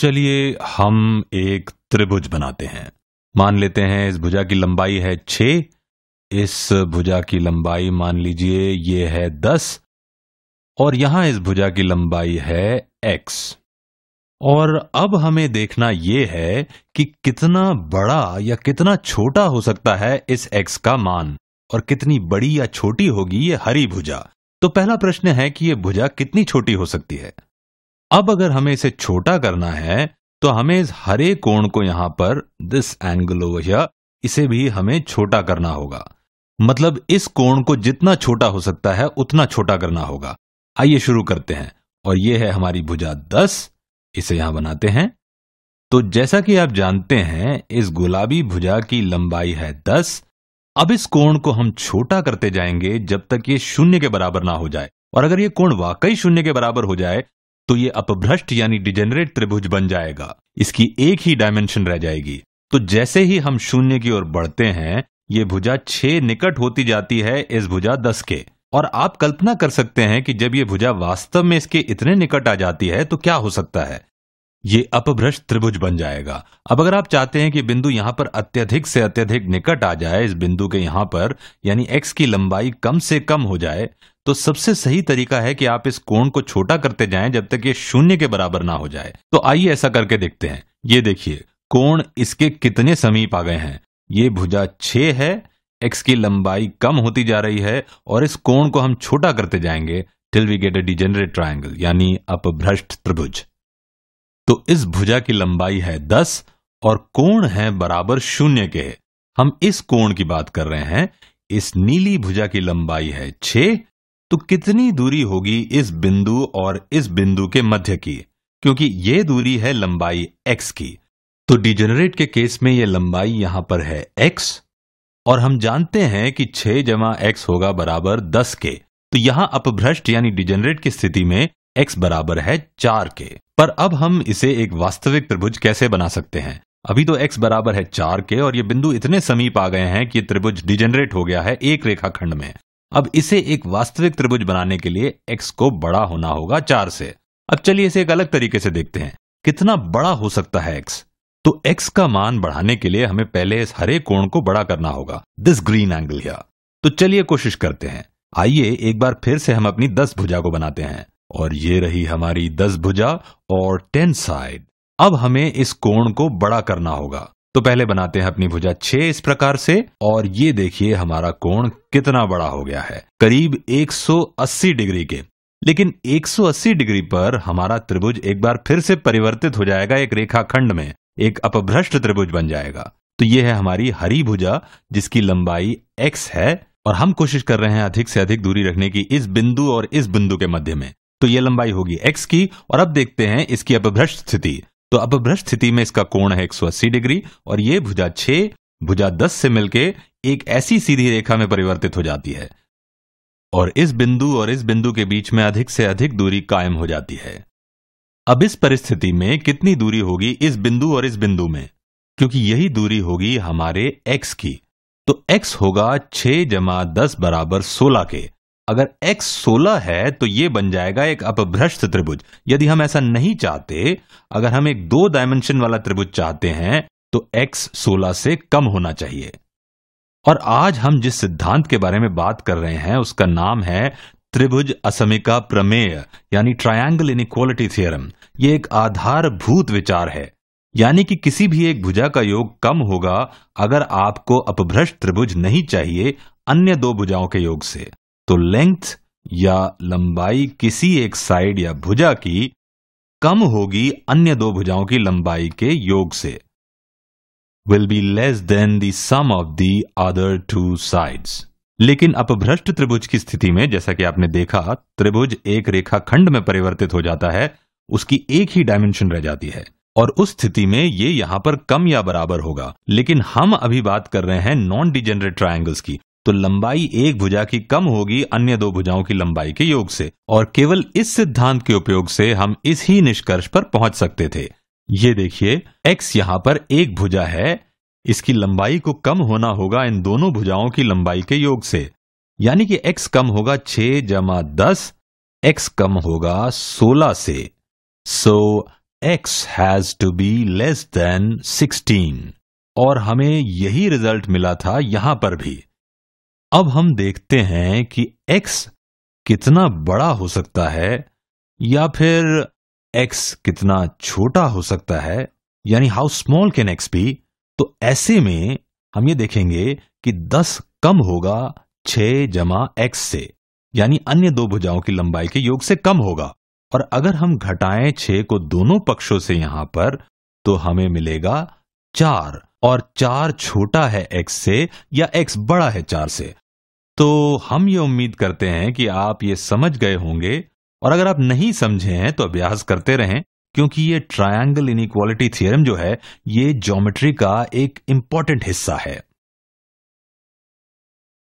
चलिए हम एक त्रिभुज बनाते हैं मान लेते हैं इस भुजा की लंबाई है छ इस भुजा की लंबाई मान लीजिए ये है दस और यहां इस भुजा की लंबाई है एक्स और अब हमें देखना यह है कि कितना बड़ा या कितना छोटा हो सकता है इस एक्स का मान और कितनी बड़ी या छोटी होगी ये हरी भुजा तो पहला प्रश्न है कि ये भुजा कितनी छोटी हो सकती है अब अगर हमें इसे छोटा करना है तो हमें इस हरे कोण को यहां पर दिस एंगल ओवर इसे भी हमें छोटा करना होगा मतलब इस कोण को जितना छोटा हो सकता है उतना छोटा करना होगा आइए शुरू करते हैं और यह है हमारी भुजा दस इसे यहां बनाते हैं तो जैसा कि आप जानते हैं इस गुलाबी भुजा की लंबाई है दस अब इस कोण को हम छोटा करते जाएंगे जब तक ये शून्य के बराबर ना हो जाए और अगर ये कोण वाकई शून्य के बराबर हो जाए तो ये अपभ्रष्ट यानी डिजेनरेट त्रिभुज बन जाएगा इसकी एक ही डायमेंशन रह जाएगी तो जैसे ही हम शून्य की ओर बढ़ते हैं ये भुजा छह निकट होती जाती है इस भुजा दस के और आप कल्पना कर सकते हैं कि जब ये भुजा वास्तव में इसके इतने निकट आ जाती है तो क्या हो सकता है ये अपभ्रष्ट त्रिभुज बन जाएगा अब अगर आप चाहते हैं कि बिंदु यहां पर अत्यधिक से अत्यधिक निकट आ जाए इस बिंदु के यहां पर यानी एक्स की लंबाई कम से कम हो जाए तो सबसे सही तरीका है कि आप इस कोण को छोटा करते जाएं जब तक ये शून्य के बराबर ना हो जाए तो आइए ऐसा करके देखते हैं ये देखिए कोण इसके कितने समीप आ गए हैं ये भुजा छ है एक्स की लंबाई कम होती जा रही है और इस कोण को हम छोटा करते जाएंगे till we get a degenerate triangle यानी अपभ्रष्ट त्रिभुज तो इस भुजा की लंबाई है दस और कोण है बराबर शून्य के हम इस कोण की बात कर रहे हैं इस नीली भुजा की लंबाई है छह तो कितनी दूरी होगी इस बिंदु और इस बिंदु के मध्य की क्योंकि यह दूरी है लंबाई x की तो डिजेनरेट के केस में यह लंबाई यहां पर है x और हम जानते हैं कि 6 जमा एक्स होगा बराबर 10 के तो यहां अपभ्रष्ट यानी डिजेनरेट की स्थिति में x बराबर है 4 के पर अब हम इसे एक वास्तविक त्रिभुज कैसे बना सकते हैं अभी तो x बराबर है 4 के और ये बिंदु इतने समीप आ गए हैं कि त्रिभुज डिजेनरेट हो गया है एक रेखाखंड में अब इसे एक वास्तविक त्रिभुज बनाने के लिए एक्स को बड़ा होना होगा चार से अब चलिए इसे एक अलग तरीके से देखते हैं कितना बड़ा हो सकता है एक्स तो एक्स का मान बढ़ाने के लिए हमें पहले इस हरे कोण को बड़ा करना होगा दिस ग्रीन एंगल या तो चलिए कोशिश करते हैं आइए एक बार फिर से हम अपनी दस भुजा को बनाते हैं और ये रही हमारी दस भुजा और टेन साइड अब हमें इस कोण को बड़ा करना होगा तो पहले बनाते हैं अपनी भुजा छह इस प्रकार से और ये देखिए हमारा कोण कितना बड़ा हो गया है करीब 180 डिग्री के लेकिन 180 डिग्री पर हमारा त्रिभुज एक बार फिर से परिवर्तित हो जाएगा एक रेखाखंड में एक अपभ्रष्ट त्रिभुज बन जाएगा तो ये है हमारी हरी भुजा जिसकी लंबाई x है और हम कोशिश कर रहे हैं अधिक से अधिक दूरी रखने की इस बिंदु और इस बिंदु के मध्य में तो ये लंबाई होगी x की और अब देखते हैं इसकी अपभ्रष्ट स्थिति तो अपभ्रष्ट स्थिति में इसका कोण है एक डिग्री और ये भुजा 6 भुजा दस से मिलकर एक ऐसी सीधी रेखा में परिवर्तित हो जाती है और इस बिंदु और इस बिंदु के बीच में अधिक से अधिक दूरी कायम हो जाती है अब इस परिस्थिति में कितनी दूरी होगी इस बिंदु और इस बिंदु में क्योंकि यही दूरी होगी हमारे x की तो x होगा 6 जमा दस बराबर सोलह के अगर x 16 है तो ये बन जाएगा एक अपभ्रष्ट त्रिभुज यदि हम ऐसा नहीं चाहते अगर हम एक दो डायमेंशन वाला त्रिभुज चाहते हैं तो x 16 से कम होना चाहिए और आज हम जिस सिद्धांत के बारे में बात कर रहे हैं उसका नाम है त्रिभुज असमिका प्रमेय यानी ट्रायंगल इनिक्वालिटी थियरम ये एक आधारभूत विचार है यानी कि किसी भी एक भुजा का योग कम होगा अगर आपको अपभ्रष्ट त्रिभुज नहीं चाहिए अन्य दो भुजाओं के योग से तो लेंथ या लंबाई किसी एक साइड या भुजा की कम होगी अन्य दो भुजाओं की लंबाई के योग से will be less than the sum of the other two sides लेकिन अपभ्रष्ट त्रिभुज की स्थिति में जैसा कि आपने देखा त्रिभुज एक रेखा खंड में परिवर्तित हो जाता है उसकी एक ही डायमेंशन रह जाती है और उस स्थिति में ये यहां पर कम या बराबर होगा लेकिन हम अभी बात कर रहे हैं नॉन डिजेनरेट ट्रायंगल्स की तो लंबाई एक भुजा की कम होगी अन्य दो भुजाओं की लंबाई के योग से और केवल इस सिद्धांत के उपयोग से हम इस ही निष्कर्ष पर पहुंच सकते थे ये देखिए x यहां पर एक भुजा है इसकी लंबाई को कम होना होगा इन दोनों भुजाओं की लंबाई के योग से यानी कि x कम होगा 6 जमा दस एक्स कम होगा 16 से so x has to be less than 16 और हमें यही रिजल्ट मिला था यहां पर भी अब हम देखते हैं कि x कितना बड़ा हो सकता है या फिर x कितना छोटा हो सकता है यानी how small can x be तो ऐसे में हम ये देखेंगे कि 10 कम होगा 6 जमा x से यानी अन्य दो भुजाओं की लंबाई के योग से कम होगा और अगर हम घटाएं 6 को दोनों पक्षों से यहां पर तो हमें मिलेगा चार और चार छोटा है x से या x बड़ा है चार से तो हम ये उम्मीद करते हैं कि आप ये समझ गए होंगे और अगर आप नहीं समझे हैं तो अभ्यास करते रहें क्योंकि ये ट्रायंगल इनिक्वालिटी थ्योरम जो है ये ज्योमेट्री का एक इंपॉर्टेंट हिस्सा है